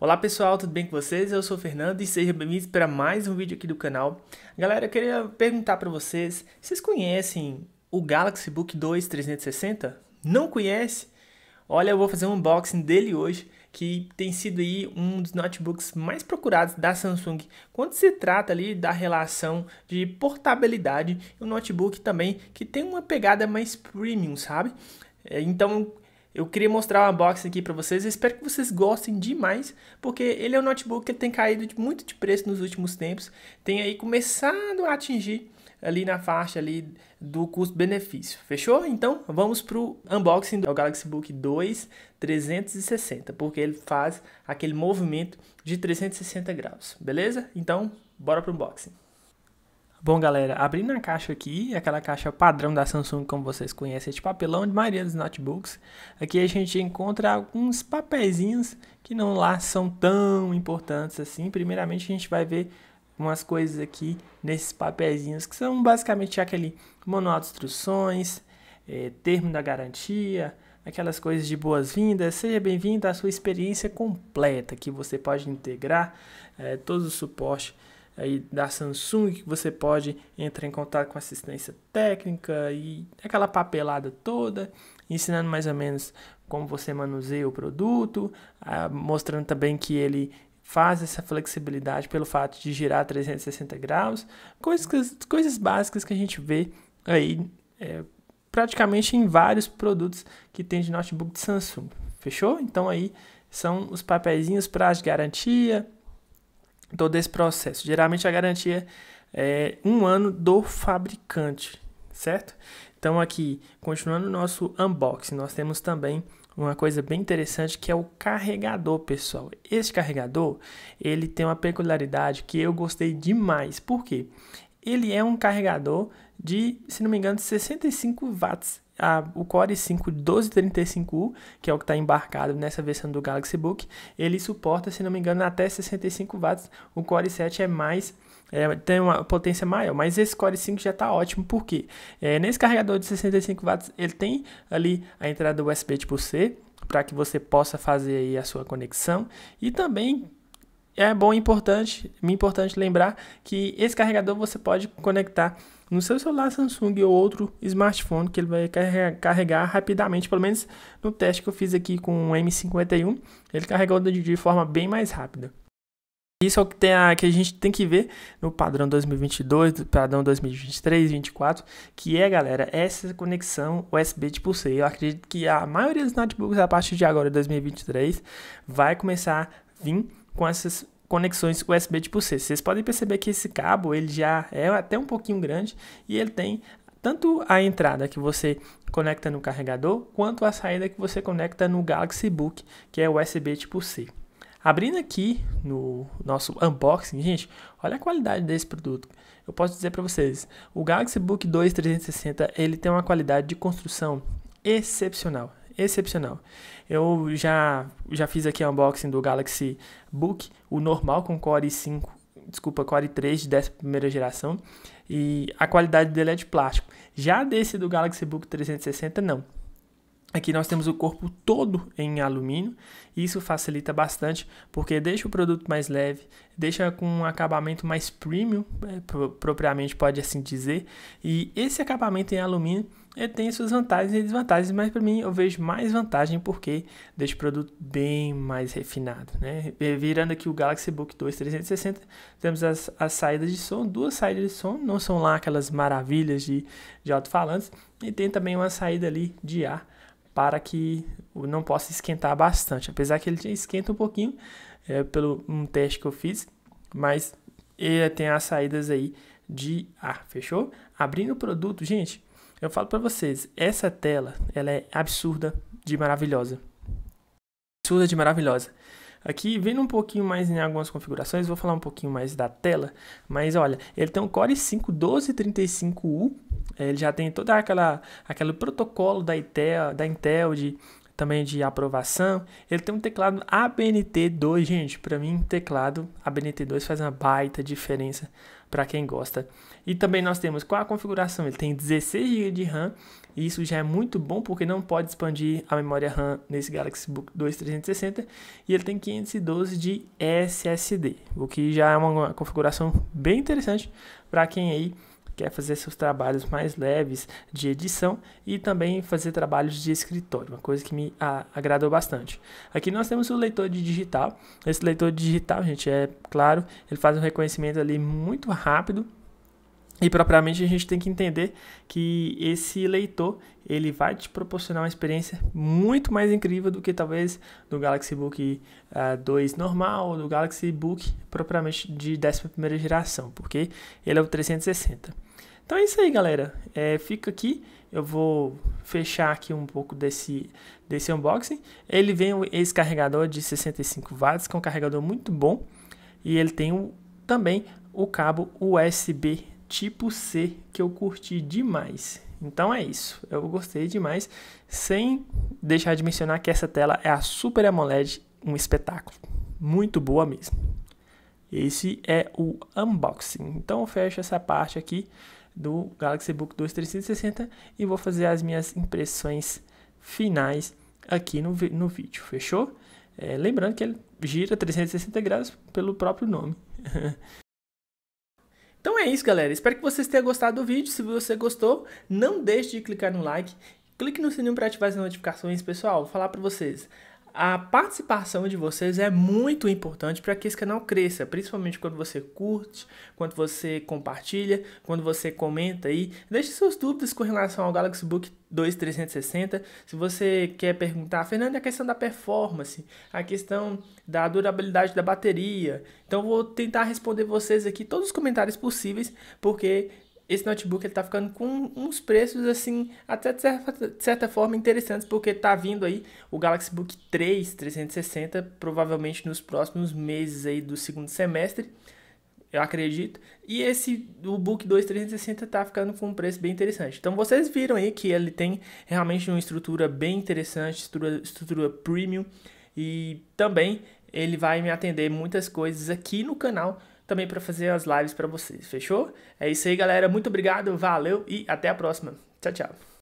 Olá pessoal, tudo bem com vocês? Eu sou o Fernando e sejam bem-vindos para mais um vídeo aqui do canal. Galera, eu queria perguntar para vocês, vocês conhecem o Galaxy Book 2 360? Não conhece? Olha, eu vou fazer um unboxing dele hoje, que tem sido aí um dos notebooks mais procurados da Samsung. Quando se trata ali da relação de portabilidade, um notebook também que tem uma pegada mais premium, sabe? É, então, eu queria mostrar uma box aqui para vocês, eu espero que vocês gostem demais, porque ele é um notebook que tem caído de, muito de preço nos últimos tempos, tem aí começado a atingir ali na faixa ali do custo-benefício, fechou? Então vamos para o unboxing do Galaxy Book 2 360, porque ele faz aquele movimento de 360 graus, beleza? Então bora para o unboxing. Bom, galera, abrindo a caixa aqui, aquela caixa padrão da Samsung, como vocês conhecem, de papelão de maioria dos notebooks, aqui a gente encontra alguns papeizinhos que não lá são tão importantes assim. Primeiramente, a gente vai ver umas coisas aqui nesses papeizinhos, que são basicamente aquele manual de instruções, é, termo da garantia, aquelas coisas de boas-vindas, seja bem-vindo à sua experiência completa, que você pode integrar é, todo o suporte aí da Samsung que você pode entrar em contato com assistência técnica e aquela papelada toda, ensinando mais ou menos como você manuseia o produto, ah, mostrando também que ele faz essa flexibilidade pelo fato de girar 360 graus, coisas, coisas básicas que a gente vê aí é, praticamente em vários produtos que tem de notebook de Samsung. Fechou? Então aí são os papeizinhos, para de garantia, todo esse processo. Geralmente a garantia é um ano do fabricante, certo? Então aqui, continuando o nosso unboxing, nós temos também uma coisa bem interessante que é o carregador, pessoal. Esse carregador, ele tem uma peculiaridade que eu gostei demais. Por quê? ele é um carregador de, se não me engano, 65 watts. A, o Core 5 1235U, que é o que está embarcado nessa versão do Galaxy Book, ele suporta, se não me engano, até 65 watts. O Core 7 é mais é, tem uma potência maior, mas esse Core 5 já está ótimo, porque é, nesse carregador de 65 watts ele tem ali a entrada USB tipo C para que você possa fazer aí a sua conexão e também é bom e importante, importante lembrar que esse carregador você pode conectar no seu celular Samsung ou outro smartphone que ele vai carregar rapidamente, pelo menos no teste que eu fiz aqui com o M51, ele carregou de forma bem mais rápida. Isso é o que, tem a, que a gente tem que ver no padrão 2022, padrão 2023, 2024, que é, galera, essa conexão USB tipo C. Eu acredito que a maioria dos notebooks, a partir de agora, 2023, vai começar a vir com essas conexões USB tipo C. Vocês podem perceber que esse cabo ele já é até um pouquinho grande e ele tem tanto a entrada que você conecta no carregador quanto a saída que você conecta no Galaxy Book, que é USB tipo C. Abrindo aqui no nosso unboxing, gente, olha a qualidade desse produto. Eu posso dizer para vocês, o Galaxy Book 2 360, ele tem uma qualidade de construção excepcional excepcional. Eu já, já fiz aqui unboxing do Galaxy Book, o normal com Core 5, desculpa, Core 3 de 11 geração, e a qualidade dele é de plástico. Já desse do Galaxy Book 360, não. Aqui nós temos o corpo todo em alumínio, e isso facilita bastante, porque deixa o produto mais leve, deixa com um acabamento mais premium, é, propriamente pode assim dizer, e esse acabamento em alumínio ele é, tem suas vantagens e desvantagens, mas para mim eu vejo mais vantagem porque deixa o produto bem mais refinado, né? É, virando aqui o Galaxy Book 2 360, temos as, as saídas de som, duas saídas de som, não são lá aquelas maravilhas de, de alto-falantes, e tem também uma saída ali de ar para que não possa esquentar bastante, apesar que ele já esquenta um pouquinho é, pelo um teste que eu fiz, mas ele é, tem as saídas aí de ar, fechou? Abrindo o produto, gente, eu falo para vocês, essa tela, ela é absurda de maravilhosa. Absurda de maravilhosa. Aqui, vendo um pouquinho mais em algumas configurações, vou falar um pouquinho mais da tela, mas olha, ele tem um Core 5 1235U, eh, ele já tem toda aquela aquele protocolo da Intel, da Intel de também de aprovação. Ele tem um teclado ABNT2, gente, para mim teclado ABNT2 faz uma baita diferença para quem gosta e também nós temos qual a configuração? Ele tem 16 GB de RAM e isso já é muito bom porque não pode expandir a memória RAM nesse Galaxy Book 2360. e ele tem 512 de SSD, o que já é uma configuração bem interessante para quem aí quer fazer seus trabalhos mais leves de edição e também fazer trabalhos de escritório, uma coisa que me a, agradou bastante. Aqui nós temos o leitor de digital. Esse leitor de digital, gente, é claro, ele faz um reconhecimento ali muito rápido e propriamente a gente tem que entender que esse leitor ele vai te proporcionar uma experiência muito mais incrível do que talvez do Galaxy Book uh, ah, 2 normal ou do Galaxy Book propriamente de 11 geração, porque ele é o 360. Então é isso aí, galera. É, fica aqui. Eu vou fechar aqui um pouco desse, desse unboxing. Ele vem esse carregador de 65 watts, que é um carregador muito bom. E ele tem um, também o cabo USB tipo C que eu curti demais. Então é isso, eu gostei demais, sem deixar de mencionar que essa tela é a Super AMOLED, um espetáculo, muito boa mesmo. Esse é o unboxing. Então eu fecho essa parte aqui do Galaxy Book 2 360 e vou fazer as minhas impressões finais aqui no, no vídeo, fechou? É, lembrando que ele gira 360 graus pelo próprio nome. Então é isso, galera. Espero que vocês tenham gostado do vídeo. Se você gostou, não deixe de clicar no like. Clique no sininho para ativar as notificações, pessoal. Vou falar para vocês a participação de vocês é muito importante para que esse canal cresça, principalmente quando você curte, quando você compartilha, quando você comenta aí. Deixe suas dúvidas com relação ao Galaxy Book 2 360. Se você quer perguntar, Fernando, a é questão da performance, a questão da durabilidade da bateria. Então vou tentar responder vocês aqui todos os comentários possíveis, porque esse notebook ele tá ficando com uns preços assim, até de certa, de certa forma interessantes, porque tá vindo aí o Galaxy Book 3 360, provavelmente nos próximos meses aí do segundo semestre, eu acredito. E esse o Book 2 360 tá ficando com um preço bem interessante. Então vocês viram aí que ele tem realmente uma estrutura bem interessante, estrutura, estrutura premium e também ele vai me atender muitas coisas aqui no canal também para fazer as lives para vocês, fechou? É isso aí, galera. Muito obrigado, valeu e até a próxima. Tchau, tchau.